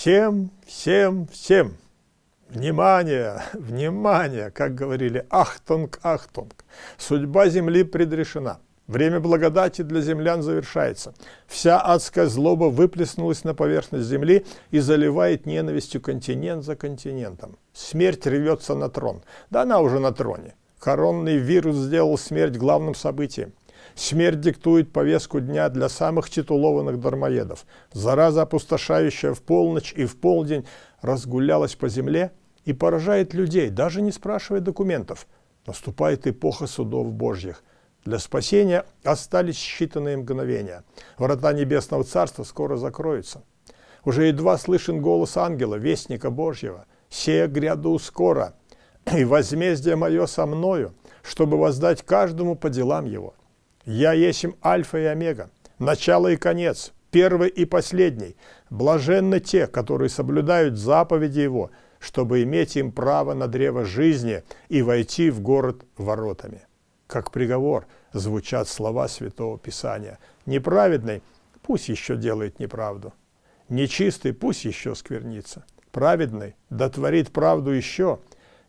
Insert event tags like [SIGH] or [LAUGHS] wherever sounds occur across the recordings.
Всем, всем, всем! Внимание, [LAUGHS] внимание, как говорили, ахтунг, ахтунг. Судьба земли предрешена. Время благодати для землян завершается. Вся адская злоба выплеснулась на поверхность земли и заливает ненавистью континент за континентом. Смерть рвется на трон. Да она уже на троне. Коронный вирус сделал смерть главным событием. Смерть диктует повестку дня для самых титулованных дармоедов. Зараза, опустошающая в полночь и в полдень, разгулялась по земле и поражает людей, даже не спрашивая документов. Наступает эпоха судов божьих. Для спасения остались считанные мгновения. Врата Небесного Царства скоро закроются. Уже едва слышен голос ангела, вестника Божьего. «Се гряду скоро, и возмездие мое со мною, чтобы воздать каждому по делам его». Я есть альфа и омега, начало и конец, первый и последний. Блаженны те, которые соблюдают заповеди его, чтобы иметь им право на древо жизни и войти в город воротами. Как приговор звучат слова Святого Писания. Неправедный пусть еще делает неправду. Нечистый пусть еще сквернится. Праведный да творит правду еще,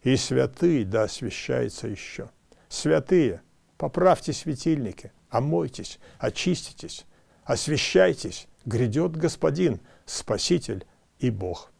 и святый да освящается еще. Святые – Поправьте светильники, омойтесь, очиститесь, освящайтесь. Грядет Господин, Спаситель и Бог.